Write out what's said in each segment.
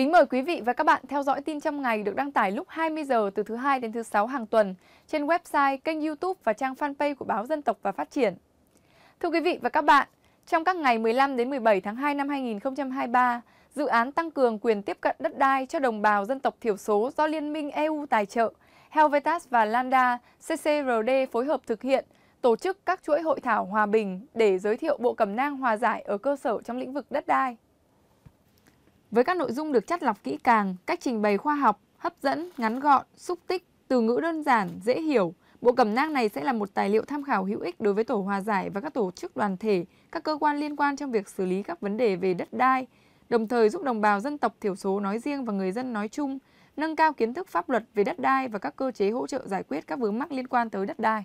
Kính mời quý vị và các bạn theo dõi tin trong ngày được đăng tải lúc 20 giờ từ thứ hai đến thứ sáu hàng tuần trên website, kênh YouTube và trang fanpage của báo Dân tộc và Phát triển. Thưa quý vị và các bạn, trong các ngày 15 đến 17 tháng 2 năm 2023, dự án tăng cường quyền tiếp cận đất đai cho đồng bào dân tộc thiểu số do Liên minh EU tài trợ, Helvetas và Landa CCRD phối hợp thực hiện tổ chức các chuỗi hội thảo hòa bình để giới thiệu bộ cẩm nang hòa giải ở cơ sở trong lĩnh vực đất đai với các nội dung được chắt lọc kỹ càng, cách trình bày khoa học, hấp dẫn, ngắn gọn, xúc tích, từ ngữ đơn giản, dễ hiểu. Bộ cẩm nang này sẽ là một tài liệu tham khảo hữu ích đối với tổ hòa giải và các tổ chức đoàn thể, các cơ quan liên quan trong việc xử lý các vấn đề về đất đai, đồng thời giúp đồng bào dân tộc thiểu số nói riêng và người dân nói chung nâng cao kiến thức pháp luật về đất đai và các cơ chế hỗ trợ giải quyết các vướng mắc liên quan tới đất đai.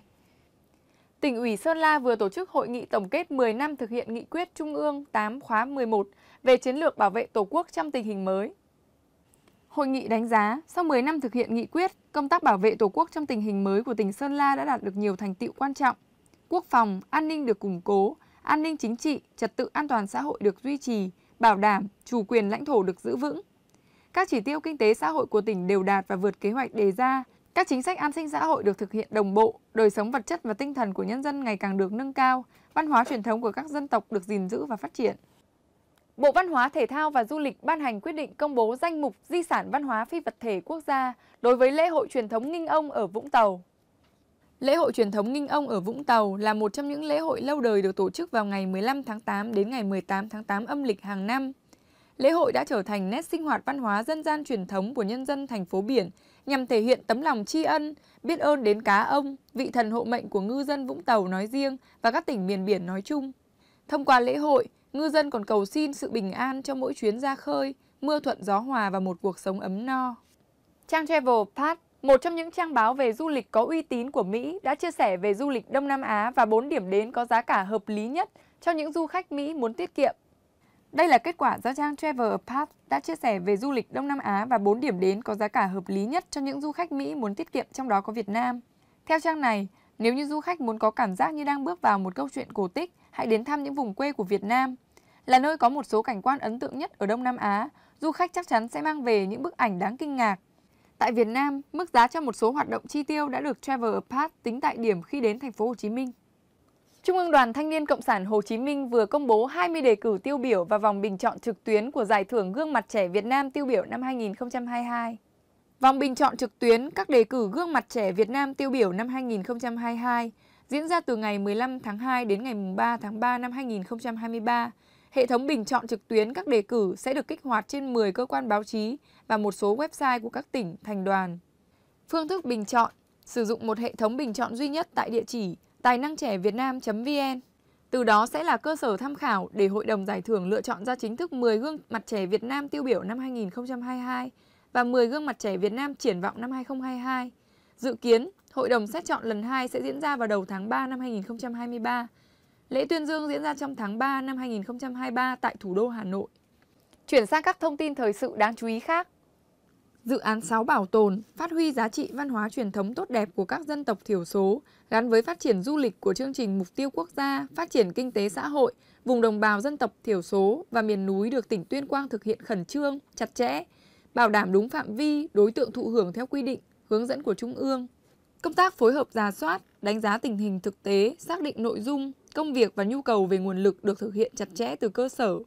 Tỉnh ủy Sơn La vừa tổ chức hội nghị tổng kết 10 năm thực hiện nghị quyết Trung ương 8 khóa 11 về chiến lược bảo vệ Tổ quốc trong tình hình mới. Hội nghị đánh giá, sau 10 năm thực hiện nghị quyết, công tác bảo vệ Tổ quốc trong tình hình mới của tỉnh Sơn La đã đạt được nhiều thành tiệu quan trọng. Quốc phòng, an ninh được củng cố, an ninh chính trị, trật tự an toàn xã hội được duy trì, bảo đảm chủ quyền lãnh thổ được giữ vững. Các chỉ tiêu kinh tế xã hội của tỉnh đều đạt và vượt kế hoạch đề ra, các chính sách an sinh xã hội được thực hiện đồng bộ, đời sống vật chất và tinh thần của nhân dân ngày càng được nâng cao, văn hóa truyền thống của các dân tộc được gìn giữ và phát triển. Bộ Văn hóa, Thể thao và Du lịch ban hành quyết định công bố danh mục Di sản văn hóa phi vật thể quốc gia đối với lễ hội truyền thống Nghinh Ông ở Vũng Tàu. Lễ hội truyền thống Nghinh Ông ở Vũng Tàu là một trong những lễ hội lâu đời được tổ chức vào ngày 15 tháng 8 đến ngày 18 tháng 8 âm lịch hàng năm lễ hội đã trở thành nét sinh hoạt văn hóa dân gian truyền thống của nhân dân thành phố biển nhằm thể hiện tấm lòng tri ân, biết ơn đến cá ông, vị thần hộ mệnh của ngư dân Vũng Tàu nói riêng và các tỉnh miền biển nói chung. Thông qua lễ hội, ngư dân còn cầu xin sự bình an cho mỗi chuyến ra khơi, mưa thuận gió hòa và một cuộc sống ấm no. Trang Travel Path, một trong những trang báo về du lịch có uy tín của Mỹ, đã chia sẻ về du lịch Đông Nam Á và 4 điểm đến có giá cả hợp lý nhất cho những du khách Mỹ muốn tiết kiệm. Đây là kết quả do trang Travel Path đã chia sẻ về du lịch Đông Nam Á và 4 điểm đến có giá cả hợp lý nhất cho những du khách Mỹ muốn tiết kiệm trong đó có Việt Nam. Theo trang này, nếu như du khách muốn có cảm giác như đang bước vào một câu chuyện cổ tích, hãy đến thăm những vùng quê của Việt Nam. Là nơi có một số cảnh quan ấn tượng nhất ở Đông Nam Á, du khách chắc chắn sẽ mang về những bức ảnh đáng kinh ngạc. Tại Việt Nam, mức giá cho một số hoạt động chi tiêu đã được Travel Path tính tại điểm khi đến thành phố Hồ Chí Minh. Trung ương Đoàn Thanh niên Cộng sản Hồ Chí Minh vừa công bố 20 đề cử tiêu biểu và vòng bình chọn trực tuyến của Giải thưởng Gương mặt trẻ Việt Nam tiêu biểu năm 2022. Vòng bình chọn trực tuyến các đề cử Gương mặt trẻ Việt Nam tiêu biểu năm 2022 diễn ra từ ngày 15 tháng 2 đến ngày 3 tháng 3 năm 2023. Hệ thống bình chọn trực tuyến các đề cử sẽ được kích hoạt trên 10 cơ quan báo chí và một số website của các tỉnh, thành đoàn. Phương thức bình chọn Sử dụng một hệ thống bình chọn duy nhất tại địa chỉ tài năng trẻ Việt Nam.vn. Từ đó sẽ là cơ sở tham khảo để Hội đồng Giải thưởng lựa chọn ra chính thức 10 gương mặt trẻ Việt Nam tiêu biểu năm 2022 và 10 gương mặt trẻ Việt Nam triển vọng năm 2022. Dự kiến, Hội đồng xét chọn lần 2 sẽ diễn ra vào đầu tháng 3 năm 2023. Lễ tuyên dương diễn ra trong tháng 3 năm 2023 tại thủ đô Hà Nội. Chuyển sang các thông tin thời sự đáng chú ý khác. Dự án 6 bảo tồn, phát huy giá trị văn hóa truyền thống tốt đẹp của các dân tộc thiểu số, gắn với phát triển du lịch của chương trình Mục tiêu Quốc gia, phát triển kinh tế xã hội, vùng đồng bào dân tộc thiểu số và miền núi được tỉnh Tuyên Quang thực hiện khẩn trương, chặt chẽ, bảo đảm đúng phạm vi, đối tượng thụ hưởng theo quy định, hướng dẫn của Trung ương. Công tác phối hợp giả soát, đánh giá tình hình thực tế, xác định nội dung, công việc và nhu cầu về nguồn lực được thực hiện chặt chẽ từ cơ sở,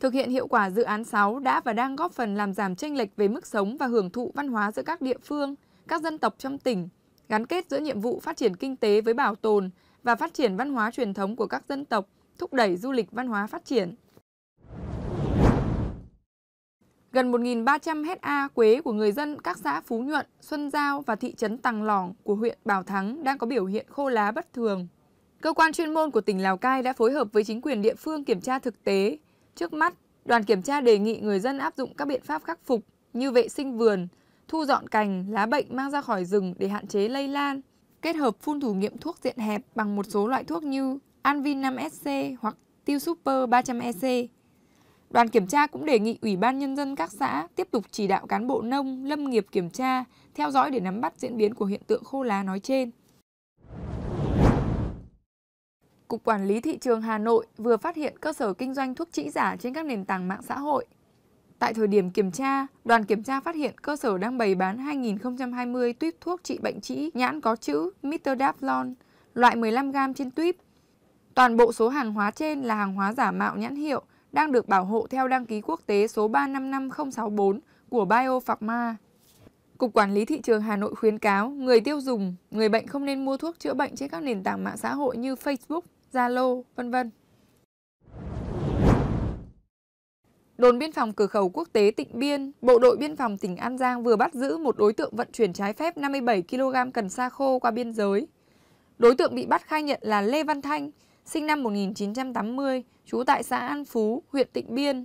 Thực hiện hiệu quả dự án 6 đã và đang góp phần làm giảm chênh lệch về mức sống và hưởng thụ văn hóa giữa các địa phương, các dân tộc trong tỉnh, gắn kết giữa nhiệm vụ phát triển kinh tế với bảo tồn và phát triển văn hóa truyền thống của các dân tộc, thúc đẩy du lịch văn hóa phát triển. Gần 1.300 hecta quế của người dân các xã Phú Nhuận, Xuân Giao và thị trấn Tàng Lỏng của huyện Bảo Thắng đang có biểu hiện khô lá bất thường. Cơ quan chuyên môn của tỉnh Lào Cai đã phối hợp với chính quyền địa phương kiểm tra thực tế, Trước mắt, đoàn kiểm tra đề nghị người dân áp dụng các biện pháp khắc phục như vệ sinh vườn, thu dọn cành, lá bệnh mang ra khỏi rừng để hạn chế lây lan, kết hợp phun thử nghiệm thuốc diện hẹp bằng một số loại thuốc như Anvin 5SC hoặc Tiêu Super 300EC. Đoàn kiểm tra cũng đề nghị Ủy ban Nhân dân các xã tiếp tục chỉ đạo cán bộ nông, lâm nghiệp kiểm tra, theo dõi để nắm bắt diễn biến của hiện tượng khô lá nói trên. Cục Quản lý Thị trường Hà Nội vừa phát hiện cơ sở kinh doanh thuốc trị giả trên các nền tảng mạng xã hội. Tại thời điểm kiểm tra, đoàn kiểm tra phát hiện cơ sở đang bày bán 2020 tuyếp thuốc trị bệnh trĩ nhãn có chữ Mitodaflon, loại 15g trên tuyếp. Toàn bộ số hàng hóa trên là hàng hóa giả mạo nhãn hiệu, đang được bảo hộ theo đăng ký quốc tế số 355064 của Biopharma. Cục Quản lý Thị trường Hà Nội khuyến cáo người tiêu dùng, người bệnh không nên mua thuốc chữa bệnh trên các nền tảng mạng xã hội như Facebook, Zalo, vân vân. Đồn biên phòng cửa khẩu quốc tế Tịnh Biên, Bộ đội biên phòng tỉnh An Giang vừa bắt giữ một đối tượng vận chuyển trái phép 57 kg cần sa khô qua biên giới. Đối tượng bị bắt khai nhận là Lê Văn Thanh, sinh năm 1980, trú tại xã An Phú, huyện Tịnh Biên.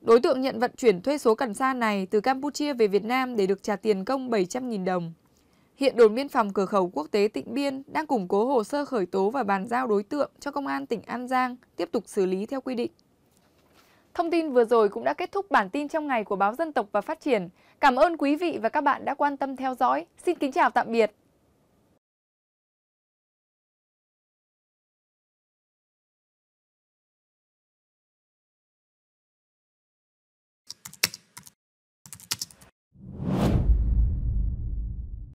Đối tượng nhận vận chuyển thuê số cần sa này từ Campuchia về Việt Nam để được trả tiền công 700.000 đồng. Hiện đồn biên phòng cửa khẩu quốc tế Tịnh Biên đang củng cố hồ sơ khởi tố và bàn giao đối tượng cho Công an tỉnh An Giang tiếp tục xử lý theo quy định. Thông tin vừa rồi cũng đã kết thúc bản tin trong ngày của báo Dân tộc và Phát triển. Cảm ơn quý vị và các bạn đã quan tâm theo dõi. Xin kính chào tạm biệt.